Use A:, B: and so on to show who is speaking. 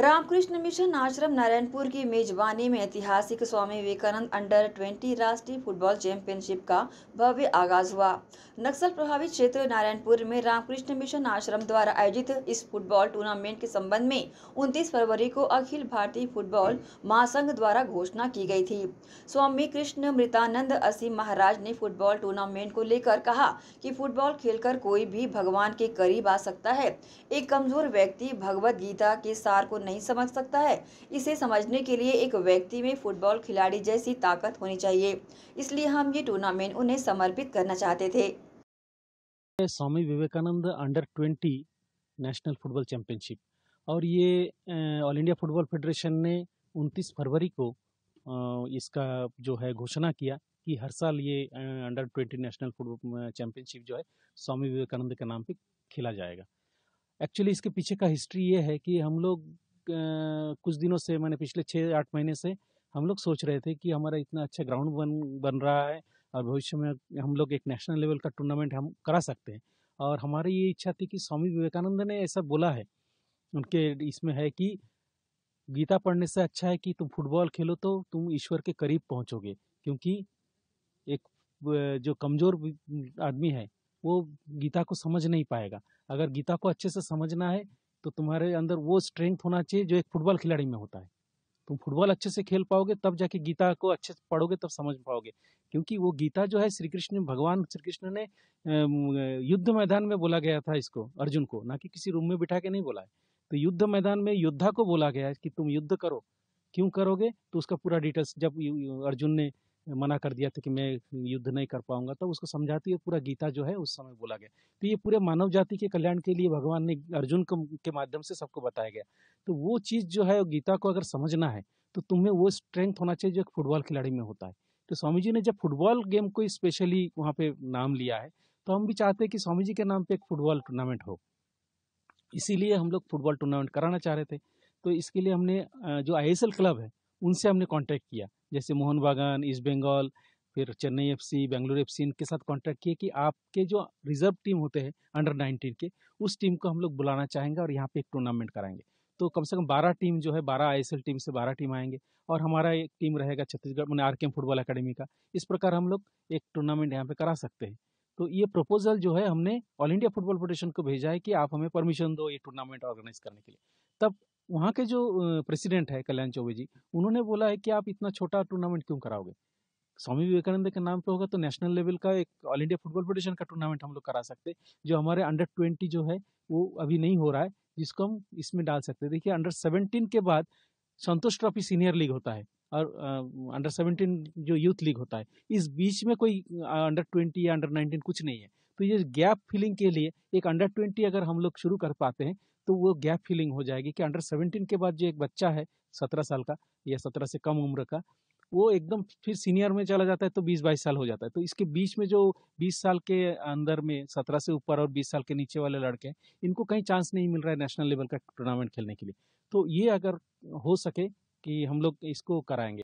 A: Ramakrishna mission आश्रम नारायणपुर की मेजबानी में ऐतिहासिक स्वामी विवेकानंद अंडर 20 राष्ट्रीय फुटबॉल चैंपियनशिप का भव्य आगाज हुआ नक्सल प्रभावित क्षेत्र नारायणपुर में रामकृष्ण मिशन आश्रम द्वारा आयोजित इस फुटबॉल टूर्नामेंट के संबंध में 29 फरवरी को अखिल भारतीय फुटबॉल महासंघ द्वारा घोषणा की गई थी स्वामी कृष्ण मृतानंद असीम महाराज ने फुटबॉल टूर्नामेंट को लेकर कहा कि फुटबॉल खेलकर कोई भी भगवान के करीब आ सकता है एक कमजोर व्यक्ति भगवत गीता के सार को नहीं समझ सकता है इसे समझने के लिए एक व्यक्ति में फुटबॉल खिलाड़ी जैसी ताकत होनी चाहिए इसलिए हम ये टूर्नामेंट उन्हें समर्पित करना चाहते थे
B: Swami Vivekananda under twenty national football championship और ये ऑल इंडिया फुटबॉल फेडरेशन ने 29 फरवरी को इसका जो है घोषणा किया कि हर साल ये under twenty national football championship जो है स्वामी विवेकानंद के नाम पे खेला जाएगा एक्चुअली इसके पीछे का हिस्ट्री ये है कि हम लोग कुछ दिनों से मैंने पिछले छः आठ महीने से हम लोग सोच रहे थे कि हमारा इतना अच्छा ग्राउंड बन बन रहा है और भविष्य में हम लोग एक नेशनल लेवल का टूर्नामेंट हम करा सकते हैं और हमारी ये इच्छा थी कि स्वामी विवेकानंद ने ऐसा बोला है उनके इसमें है कि गीता पढ़ने से अच्छा है कि तुम फुटबॉल खेलो तो तुम ईश्वर के करीब पहुंचोगे क्योंकि एक जो कमज़ोर आदमी है वो गीता को समझ नहीं पाएगा अगर गीता को अच्छे से समझना है तो तुम्हारे अंदर वो स्ट्रेंथ होना चाहिए जो एक फुटबॉल खिलाड़ी में होता है तुम फुटबॉल अच्छे से खेल पाओगे तब जाके गीता को अच्छे से पढ़ोगे तब समझ पाओगे क्योंकि वो गीता जो है श्री कृष्ण भगवान श्री कृष्ण ने युद्ध मैदान में बोला गया था इसको अर्जुन को ना कि किसी रूम में बिठा के नहीं बोला है तो युद्ध मैदान में योद्धा को बोला गया है कि तुम युद्ध करो क्यों करोगे तो उसका पूरा डिटेल्स जब अर्जुन ने मना कर दिया था कि मैं युद्ध नहीं कर पाऊंगा तब तो उसको समझाती है पूरा गीता जो है उस समय बोला गया तो ये पूरे मानव जाति के कल्याण के लिए भगवान ने अर्जुन के माध्यम से सबको बताया गया तो वो चीज़ जो है गीता को अगर समझना है तो तुम्हें वो स्ट्रेंथ होना चाहिए जो एक फुटबॉल खिलाड़ी में होता है तो स्वामी जी ने जब फुटबॉल गेम को स्पेशली वहाँ पे नाम लिया है तो हम भी चाहते हैं कि स्वामी जी के नाम पे एक फुटबॉल टूर्नामेंट हो इसीलिए हम लोग फुटबॉल टूर्नामेंट कराना चाह रहे थे तो इसके लिए हमने जो आई क्लब है उनसे हमने कांटेक्ट किया जैसे मोहन बागान ईस्ट बंगाल फिर Chennai F C Bengaluru F C इनके साथ कॉन्टैक्ट किए कि आपके जो रिजर्व टीम होते हैं अंडर नाइनटीन के उस टीम को हम लोग बुलाना चाहेंगे और यहाँ पे एक टूर्नामेंट कराएंगे तो कम से कम बारह टीम जो है बारह आई टीम से बारह टीम आएंगे और हमारा एक टीम रहेगा छत्तीसगढ़ मैंने आर के फुटबॉल अकेडमी का इस प्रकार हम लोग एक टूर्नामेंट यहाँ पे करा सकते हैं तो ये प्रपोजल जो है हमने ऑल इंडिया फुटबॉल फेडरेशन को भेजा है कि आप हमें परमिशन दो ये टूर्नामेंट ऑर्गेनाइज करने के लिए तब वहाँ के जो प्रेसिडेंट है कल्याण चौबे जी उन्होंने बोला है कि आप इतना छोटा टूर्नामेंट क्यों कराओगे स्वामी विवेकानंद के नाम पे होगा तो नेशनल लेवल का एक ऑल इंडिया फुटबॉल फेडरेशन का टूर्नामेंट हम लोग करा सकते जो हमारे अंडर ट्वेंटी जो है वो अभी नहीं हो रहा है जिसको हम इसमें डाल सकते देखिए अंडर सेवनटीन के बाद संतोष ट्रॉफी सीनियर लीग होता है और अंडर सेवनटीन जो यूथ लीग होता है इस बीच में कोई अंडर ट्वेंटी या अंडर नाइनटीन कुछ नहीं है तो ये गैप फिलिंग के लिए एक अंडर ट्वेंटी अगर हम लोग शुरू कर पाते हैं तो वो गैप फीलिंग हो जाएगी कि अंडर सेवेंटीन के बाद जो एक बच्चा है सत्रह साल का या सत्रह से कम उम्र का वो एकदम फिर सीनियर में चला जाता है तो बीस बाईस साल हो जाता है तो इसके बीच में जो बीस साल के अंदर में सत्रह से ऊपर और बीस साल के नीचे वाले लड़के हैं इनको कहीं चांस नहीं मिल रहा है नेशनल लेवल का टूर्नामेंट खेलने के लिए तो ये अगर हो सके कि हम लोग इसको कराएंगे